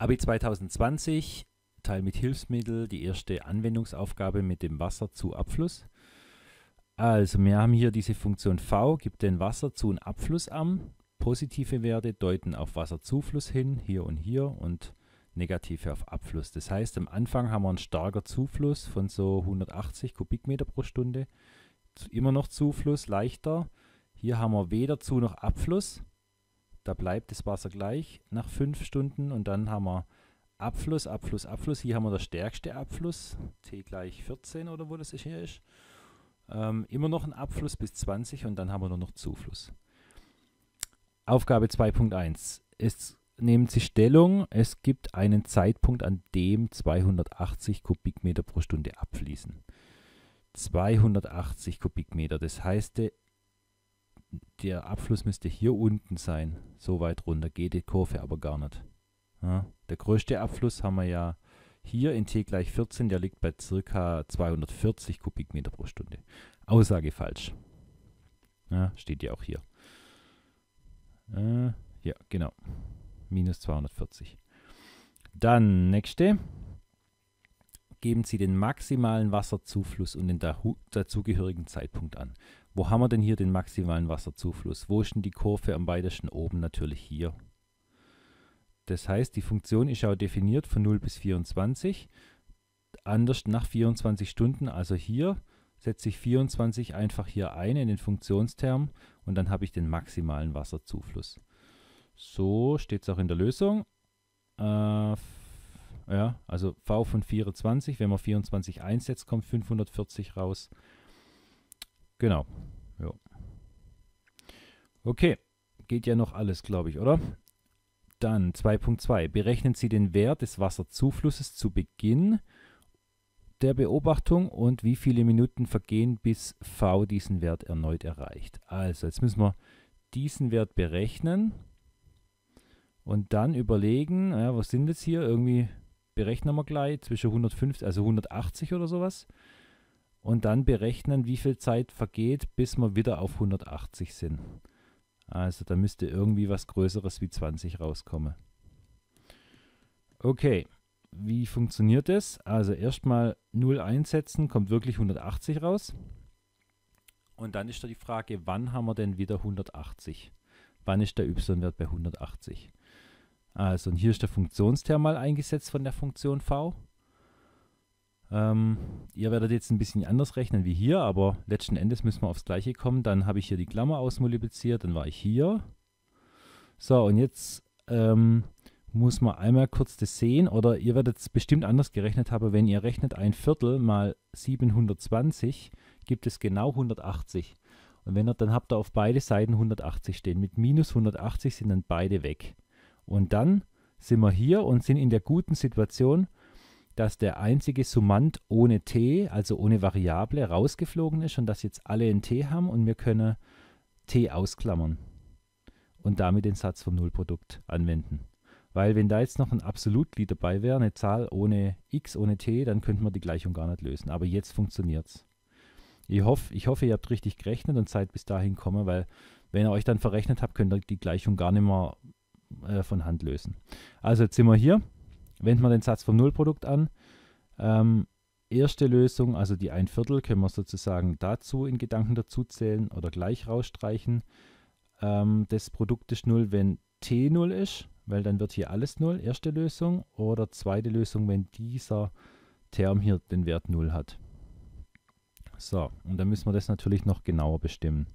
Abi 2020, Teil mit Hilfsmittel, die erste Anwendungsaufgabe mit dem Wasser zu Abfluss. Also wir haben hier diese Funktion V, gibt den Wasser zu und Abfluss an. Positive Werte deuten auf Wasserzufluss hin, hier und hier und negative auf Abfluss. Das heißt, am Anfang haben wir einen starken Zufluss von so 180 Kubikmeter pro Stunde. Immer noch Zufluss, leichter. Hier haben wir weder Zu- noch Abfluss. Da bleibt das Wasser gleich nach fünf Stunden und dann haben wir Abfluss, Abfluss, Abfluss. Hier haben wir der stärkste Abfluss, T gleich 14 oder wo das hier ist. Ähm, immer noch ein Abfluss bis 20 und dann haben wir nur noch Zufluss. Aufgabe 2.1. Es nehmen Sie Stellung, es gibt einen Zeitpunkt, an dem 280 Kubikmeter pro Stunde abfließen. 280 Kubikmeter, das heißt, der Abfluss müsste hier unten sein. So weit runter geht die Kurve aber gar nicht. Ja, der größte Abfluss haben wir ja hier in T gleich 14, der liegt bei ca. 240 Kubikmeter pro Stunde. Aussage falsch. Ja, steht ja auch hier. Äh, ja, genau. Minus 240. Dann nächste. Geben Sie den maximalen Wasserzufluss und den dazugehörigen Zeitpunkt an. Wo haben wir denn hier den maximalen Wasserzufluss? Wo ist denn die Kurve am weitesten oben? Natürlich hier. Das heißt, die Funktion ist auch definiert von 0 bis 24. Anders nach 24 Stunden, also hier, setze ich 24 einfach hier ein in den Funktionsterm und dann habe ich den maximalen Wasserzufluss. So steht es auch in der Lösung. Äh, ja, also V von 24, wenn man 24 einsetzt, kommt 540 raus. Genau. Jo. Okay, geht ja noch alles, glaube ich, oder? Dann 2.2. Berechnen Sie den Wert des Wasserzuflusses zu Beginn der Beobachtung und wie viele Minuten vergehen, bis V diesen Wert erneut erreicht. Also, jetzt müssen wir diesen Wert berechnen und dann überlegen, ja, was sind jetzt hier? Irgendwie berechnen wir gleich zwischen 150, also 180 oder sowas und dann berechnen, wie viel Zeit vergeht, bis wir wieder auf 180 sind. Also da müsste irgendwie was Größeres wie 20 rauskommen. Okay, wie funktioniert das? Also erstmal 0 einsetzen, kommt wirklich 180 raus. Und dann ist da die Frage, wann haben wir denn wieder 180? Wann ist der y-Wert bei 180? Also und hier ist der Funktionsterm mal eingesetzt von der Funktion v. Ähm, ihr werdet jetzt ein bisschen anders rechnen wie hier, aber letzten Endes müssen wir aufs Gleiche kommen. Dann habe ich hier die Klammer ausmultipliziert, dann war ich hier. So, und jetzt ähm, muss man einmal kurz das sehen, oder ihr werdet es bestimmt anders gerechnet haben, wenn ihr rechnet ein Viertel mal 720, gibt es genau 180. Und wenn ihr, dann habt ihr auf beide Seiten 180 stehen. Mit minus 180 sind dann beide weg. Und dann sind wir hier und sind in der guten Situation, dass der einzige Summand ohne t, also ohne Variable, rausgeflogen ist und dass jetzt alle ein t haben und wir können t ausklammern und damit den Satz vom Nullprodukt anwenden. Weil wenn da jetzt noch ein Absolutglied dabei wäre, eine Zahl ohne x, ohne t, dann könnten wir die Gleichung gar nicht lösen. Aber jetzt funktioniert es. Ich hoffe, ich hoffe, ihr habt richtig gerechnet und seid bis dahin gekommen, weil wenn ihr euch dann verrechnet habt, könnt ihr die Gleichung gar nicht mehr äh, von Hand lösen. Also jetzt sind wir hier. Wenden wir den Satz vom Nullprodukt an. Ähm, erste Lösung, also die ein Viertel, können wir sozusagen dazu in Gedanken dazu zählen oder gleich rausstreichen. Ähm, das Produkt ist 0, wenn t 0 ist, weil dann wird hier alles 0, erste Lösung. Oder zweite Lösung, wenn dieser Term hier den Wert 0 hat. So, und dann müssen wir das natürlich noch genauer bestimmen.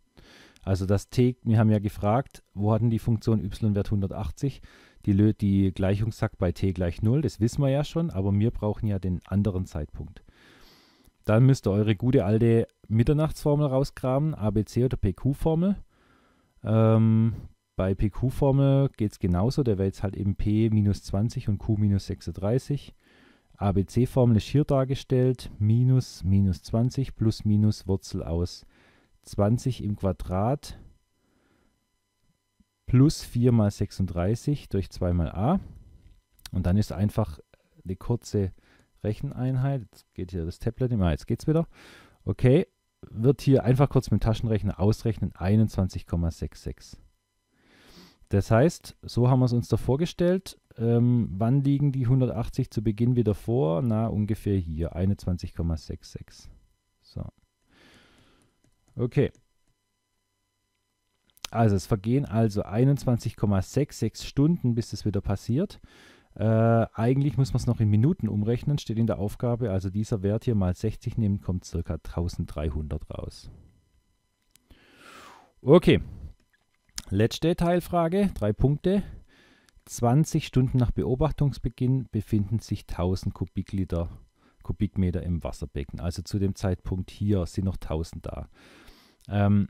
Also das t, wir haben ja gefragt, wo hat denn die Funktion y-Wert 180? die, die Gleichung sagt bei t gleich 0, das wissen wir ja schon, aber wir brauchen ja den anderen Zeitpunkt. Dann müsst ihr eure gute alte Mitternachtsformel rausgraben, ABC oder PQ-Formel. Ähm, bei PQ-Formel geht es genauso, der wäre jetzt halt eben P minus 20 und Q minus 36. ABC-Formel ist hier dargestellt, minus minus 20 plus minus Wurzel aus 20 im Quadrat plus 4 mal 36 durch 2 mal a. Und dann ist einfach eine kurze Recheneinheit. Jetzt geht hier das Tablet immer, jetzt geht's wieder. Okay, wird hier einfach kurz mit dem Taschenrechner ausrechnen, 21,66. Das heißt, so haben wir es uns da vorgestellt. Ähm, wann liegen die 180 zu Beginn wieder vor? Na, ungefähr hier, 21,66. So. Okay. Also es vergehen also 21,66 Stunden, bis es wieder passiert. Äh, eigentlich muss man es noch in Minuten umrechnen, steht in der Aufgabe. Also dieser Wert hier mal 60 nehmen, kommt ca. 1300 raus. Okay, letzte Teilfrage, drei Punkte. 20 Stunden nach Beobachtungsbeginn befinden sich 1000 Kubikliter, Kubikmeter im Wasserbecken. Also zu dem Zeitpunkt hier sind noch 1000 da. Ähm,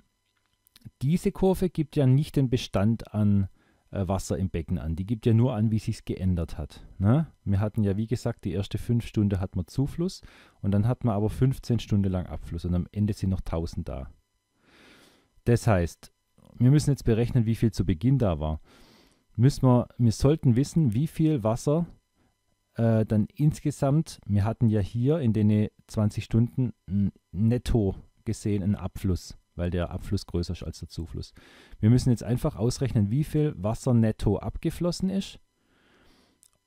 diese Kurve gibt ja nicht den Bestand an äh, Wasser im Becken an. Die gibt ja nur an, wie sich es geändert hat. Ne? Wir hatten ja, wie gesagt, die erste fünf Stunden hat man Zufluss und dann hat man aber 15 Stunden lang Abfluss und am Ende sind noch 1000 da. Das heißt, wir müssen jetzt berechnen, wie viel zu Beginn da war. Müssen wir, wir sollten wissen, wie viel Wasser äh, dann insgesamt, wir hatten ja hier in den 20 Stunden netto gesehen einen Abfluss weil der Abfluss größer ist als der Zufluss. Wir müssen jetzt einfach ausrechnen, wie viel Wasser netto abgeflossen ist.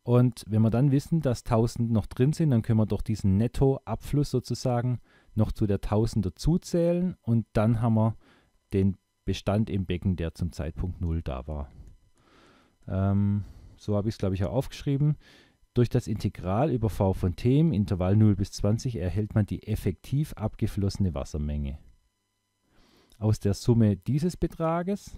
Und wenn wir dann wissen, dass 1000 noch drin sind, dann können wir doch diesen Nettoabfluss sozusagen noch zu der 1000 dazuzählen und dann haben wir den Bestand im Becken, der zum Zeitpunkt 0 da war. Ähm, so habe ich es, glaube ich, auch aufgeschrieben. Durch das Integral über v von t im Intervall 0 bis 20 erhält man die effektiv abgeflossene Wassermenge aus der Summe dieses Betrages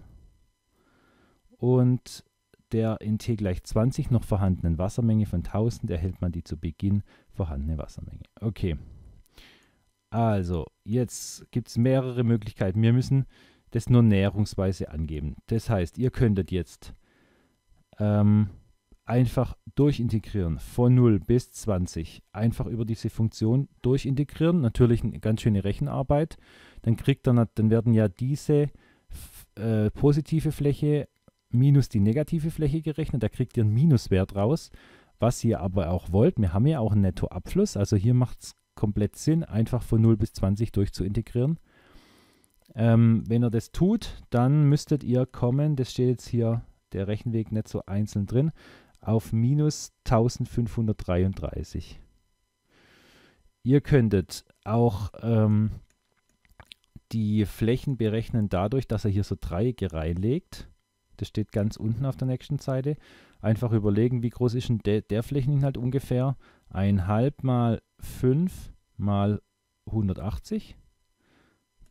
und der in T gleich 20 noch vorhandenen Wassermenge von 1000 erhält man die zu Beginn vorhandene Wassermenge. Okay. Also, jetzt gibt es mehrere Möglichkeiten. Wir müssen das nur näherungsweise angeben. Das heißt, ihr könntet jetzt ähm, einfach durchintegrieren von 0 bis 20. Einfach über diese Funktion durchintegrieren. Natürlich eine ganz schöne Rechenarbeit. Dann kriegt dann, dann werden ja diese äh, positive Fläche minus die negative Fläche gerechnet. Da kriegt ihr einen Minuswert raus, was ihr aber auch wollt. Wir haben ja auch einen Nettoabfluss. Also hier macht es komplett Sinn, einfach von 0 bis 20 durchzuintegrieren. Ähm, wenn ihr das tut, dann müsstet ihr kommen. Das steht jetzt hier der Rechenweg nicht so einzeln drin auf minus 1533. Ihr könntet auch ähm, die Flächen berechnen dadurch, dass er hier so Dreiecke reinlegt. Das steht ganz unten auf der nächsten Seite. Einfach überlegen, wie groß ist denn de der Flächeninhalt ungefähr? 1,5 mal 5 mal 180.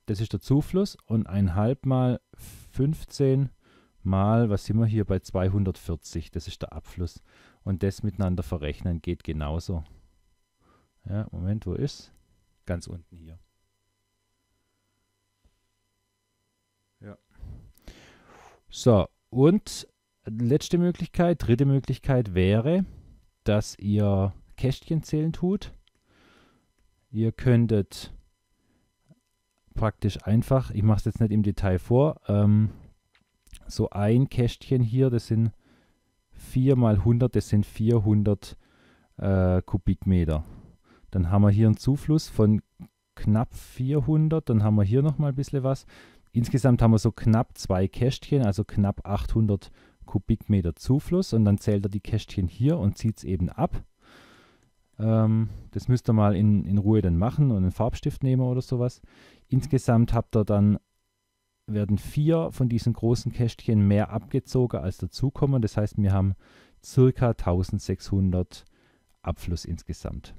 Das ist der Zufluss. Und 1,5 mal 15 mal, was sind wir hier bei 240, das ist der Abfluss. Und das miteinander verrechnen geht genauso. Ja, Moment, wo ist? Ganz unten hier. Ja. So, und letzte Möglichkeit, dritte Möglichkeit wäre, dass ihr Kästchen zählen tut. Ihr könntet praktisch einfach, ich mache es jetzt nicht im Detail vor, ähm, so ein Kästchen hier, das sind 4 mal 100, das sind 400 äh, Kubikmeter. Dann haben wir hier einen Zufluss von knapp 400, dann haben wir hier nochmal ein bisschen was. Insgesamt haben wir so knapp zwei Kästchen, also knapp 800 Kubikmeter Zufluss und dann zählt er die Kästchen hier und zieht es eben ab. Ähm, das müsst ihr mal in, in Ruhe dann machen und einen Farbstift nehmen oder sowas. Insgesamt habt ihr dann werden vier von diesen großen Kästchen mehr abgezogen als dazukommen. Das heißt, wir haben circa 1600 Abfluss insgesamt.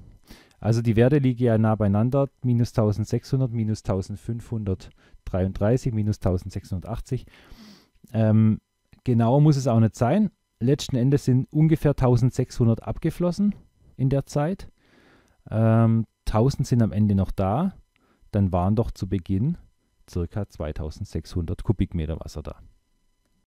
Also die Werte liegen ja nah beieinander, minus 1600, minus 1533, minus 1680. Ähm, genauer muss es auch nicht sein. Letzten Endes sind ungefähr 1600 abgeflossen in der Zeit. Ähm, 1000 sind am Ende noch da, dann waren doch zu Beginn ca. 2600 Kubikmeter Wasser da.